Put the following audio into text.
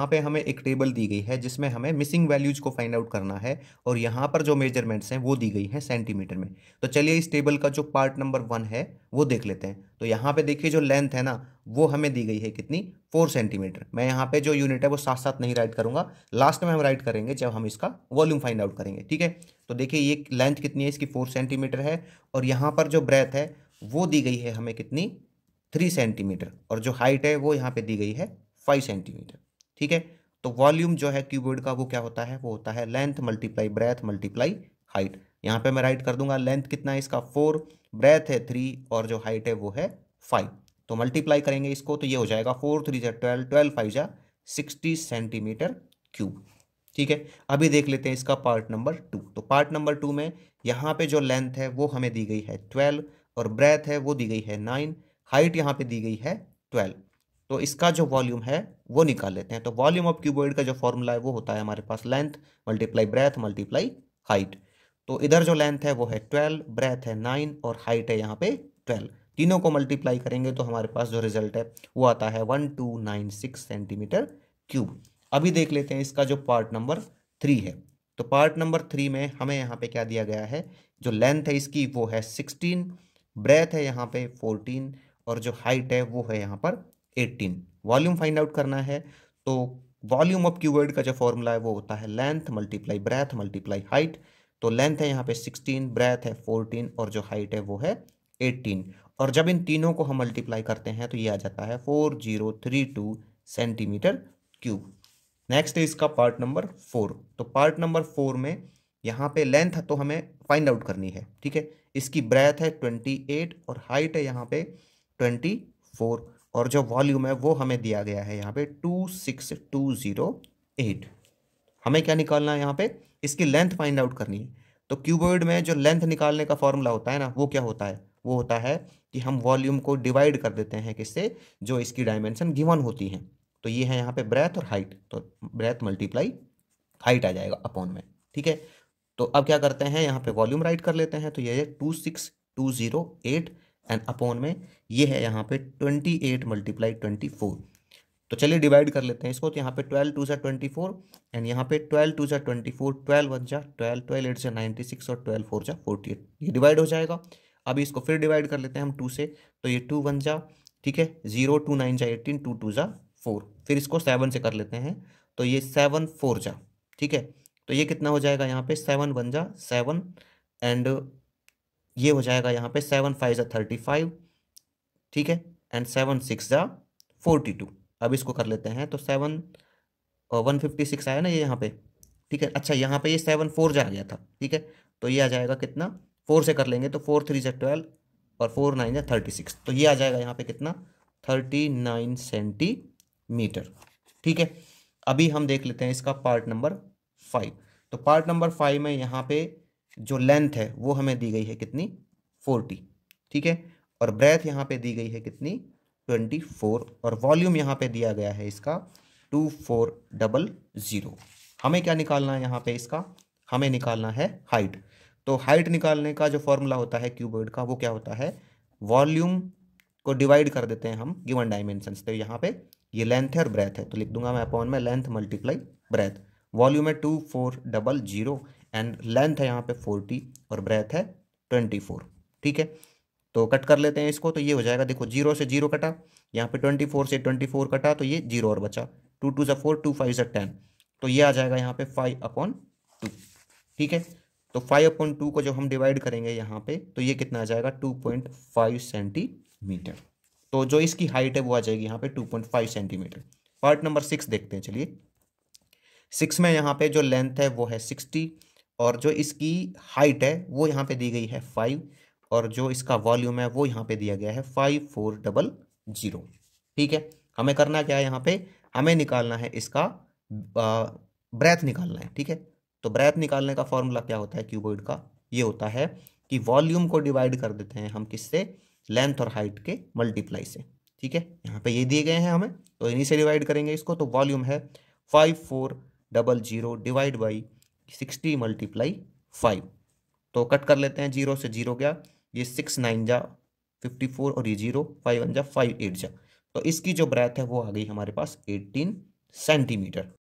यहाँ पे हमें एक टेबल दी गई है जिसमें हमें मिसिंग वैल्यूज को फाइंड आउट करना है और यहाँ पर जो मेजरमेंट्स हैं वो दी गई हैं सेंटीमीटर में तो चलिए इस टेबल का जो पार्ट नंबर वन है वो देख लेते हैं तो यहाँ पे देखिए जो लेंथ है ना वो हमें दी गई है कितनी फोर सेंटीमीटर मैं यहाँ पे जो यूनिट है वो साथ साथ नहीं राइट करूंगा लास्ट में हम राइट करेंगे जब हम इसका वॉल्यूम फाइंड आउट करेंगे ठीक है तो देखिए ये लेंथ कितनी है इसकी फोर सेंटीमीटर है और यहाँ पर जो ब्रेथ है वो दी गई है हमें कितनी थ्री सेंटीमीटर और जो हाइट है वो यहाँ पर दी गई है फाइव सेंटीमीटर ठीक है तो वॉल्यूम जो है क्यूबॉइड का वो क्या होता है वो होता है length multiply breadth multiply height यहाँ पे मैं राइट कर दूंगा लेंथ कितना है इसका फोर ब्रेथ है थ्री और जो हाइट है वो है फाइव तो मल्टीप्लाई करेंगे इसको तो ये हो जाएगा फोर थ्री जै ट्वेल्व ट्वेल्व फाइव जा सिक्सटी सेंटीमीटर क्यूब ठीक है अभी देख लेते हैं इसका पार्ट नंबर टू तो पार्ट नंबर टू में यहाँ पे जो लेंथ है वो हमें दी गई है ट्वेल्व और ब्रेथ है वो दी गई है नाइन हाइट यहाँ पे दी गई है ट्वेल्व तो इसका जो वॉल्यूम है वो निकाल लेते हैं तो वॉल्यूम ऑफ क्यूबॉइड का जो फॉर्मूला है वो होता है हमारे पास length multiply breadth multiply height तो इधर जो लेंथ है वो है ट्वेल्व ब्रेथ है नाइन और हाइट है यहाँ पे ट्वेल्व तीनों को मल्टीप्लाई करेंगे तो हमारे पास जो रिजल्ट है वो आता है one two nine six centimetre cube अभी देख लेते हैं इसका जो पार्ट नंबर थ्री है तो पार्ट नंबर थ्री में हमें यहाँ पे क्या दिया गया है जो लेंथ है इसकी वो है सिक्सटीन ब्रेथ है यहाँ पे फोर्टीन और जो हाइट है वो है यहाँ पर एटीन वॉल्यूम फाइंड आउट करना है तो वॉल्यूम ऑफ क्यूबर्ड का जो फॉर्मूला है वो होता है length multiply breadth multiply height तो लेंथ है यहाँ पे सिक्सटीन ब्रैथ है फोर्टीन और जो हाइट है वो है एटीन और जब इन तीनों को हम मल्टीप्लाई करते हैं तो ये आ जाता है four zero three two centimetre cube next है इसका पार्ट नंबर फोर तो पार्ट नंबर फोर में यहाँ पे लेंथ तो हमें फाइंड आउट करनी है ठीक है इसकी ब्रेथ है ट्वेंटी एट और हाइट है यहाँ पे ट्वेंटी फोर और जो वॉल्यूम है वो हमें दिया गया है यहाँ पे two six two zero eight हमें क्या निकालना है यहाँ पे इसकी लेंथ फाइंड आउट करनी है तो क्यूबॉइड में जो लेंथ निकालने का फॉर्मूला होता है ना वो क्या होता है वो होता है कि हम वॉल्यूम को डिवाइड कर देते हैं किससे जो इसकी डायमेंशन गिवन होती हैं तो ये है यहाँ पे ब्रेथ और हाइट तो ब्रेथ मल्टीप्लाई हाइट आ जाएगा अपॉन में ठीक है तो अब क्या करते हैं यहाँ पे वॉल्यूम राइट कर लेते हैं तो ये two six two zero eight and upon में ये है यहाँ पे twenty eight multiply twenty four तो चलिए डिवाइड कर लेते हैं इसको तो यहाँ पे ट्वेल्व टू जै ट्वेंटी फोर एंड यहाँ पे ट्वेल्व टू जै ट्वेंटी फोर ट्वेल्व वन जा ट्वेल्व ट्वेल्व एट जा नाइन्टी सिक्स और ट्वेल्व फोर जा फोर्टी एट ये डिवाइड हो जाएगा अभी इसको फिर डिवाइड कर लेते हैं हम टू से तो ये टू वन जा ठीक है जीरो टू नाइन जा एटीन टू टू जा फोर फिर इसको सेवन से कर लेते हैं तो ये सेवन फोर जा ठीक है तो ये कितना हो जाएगा यहाँ पे सेवन वन जा सेवन एंड ये हो जाएगा यहाँ पे सेवन फाइव ज़ा थर्टी फाइव ठीक है एंड सेवन सिक्स ज़ा फोर्टी टू अब इसको कर लेते हैं तो सेवन वन फिफ्टी सिक्स आया ना ये यहाँ पे ठीक है अच्छा यहाँ पे ये सेवन फोर जा गया था ठीक है तो ये आ जाएगा कितना फोर से कर लेंगे तो फोर थ्री ज़ा ट्वेल्व और फोर नाइन ज़ा थर्टी सिक्स तो ये आ जाएगा यहाँ पे कितना थर्टी नाइन सेंटीमीटर ठीक है अभी हम देख लेते हैं इसका पार्ट नंबर फाइव तो पार्ट नंबर फाइव में यहाँ पे जो लेंथ है वो हमें दी गई है कितनी फोर्टी ठीक है और ब्रेथ यहाँ पे दी गई है कितनी ट्वेंटी फोर और वॉल्यूम यहाँ पे दिया गया है इसका टू फोर डबल ज़ीरो हमें क्या निकालना है यहाँ पे इसका हमें निकालना है हाइट तो हाइट निकालने का जो फॉर्मूला होता है क्यूबॉइड का वो क्या होता है वॉल्यूम को डिवाइड कर देते हैं हम गिवन डायमेंशन तो यहाँ पे ये लेंथ है और ब्रेथ है तो लिख दूंगा मैं अपॉन में लेंथ मल्टीप्लाई ब्रेथ वॉल्यूम है two four double zero and length है यहाँ पे फोर्टी और ब्रेथ है ट्वेंटी फोर ठीक है तो कट कर लेते हैं इसको तो ये हो जाएगा देखो जीरो से जीरो कटा यहाँ पे ट्वेंटी फोर से ट्वेंटी फोर कटा तो ये जीरो और बचा टू टू से फोर टू फाइव से टेन तो ये आ जाएगा यहाँ पे फाइव अपॉन टू ठीक है तो फाइव अपॉन टू को जब हम डिवाइड करेंगे यहाँ पे तो ये कितना आ जाएगा टू पॉइंट फाइव सेंटीमीटर तो जो इसकी हाइट है वो आ जाएगी यहाँ पे two point five centimetre part number six देखते हैं चलिए सिक्स में यहाँ पे जो लेंथ है वो है सिक्सटी और जो इसकी हाइट है वो यहाँ पे दी गई है फाइव और जो इसका वॉल्यूम है वो यहाँ पे दिया गया है फाइव फोर डबल जीरो ठीक है हमें करना क्या है यहाँ पे हमें निकालना है इसका ब्रेथ निकालना है ठीक है तो ब्रेथ निकालने का फॉर्मूला क्या होता है क्यूबोइड का ये होता है कि वॉल्यूम को डिवाइड कर देते हैं हम किससे लेंथ और हाइट के मल्टीप्लाई से ठीक है यहाँ पे ये दिए गए हैं हमें तो इन्हीं से डिवाइड करेंगे इसको तो वॉल्यूम है five four double zero divide by sixty multiply five तो कट कर लेते हैं जीरो से जीरो गया ये सिक्स नाइन जा फिफ्टी फोर और ये जीरो फाइव वन जा फाइव एट जा तो इसकी जो ब्रेथ है वो आ गई हमारे पास एटीन सेंटीमीटर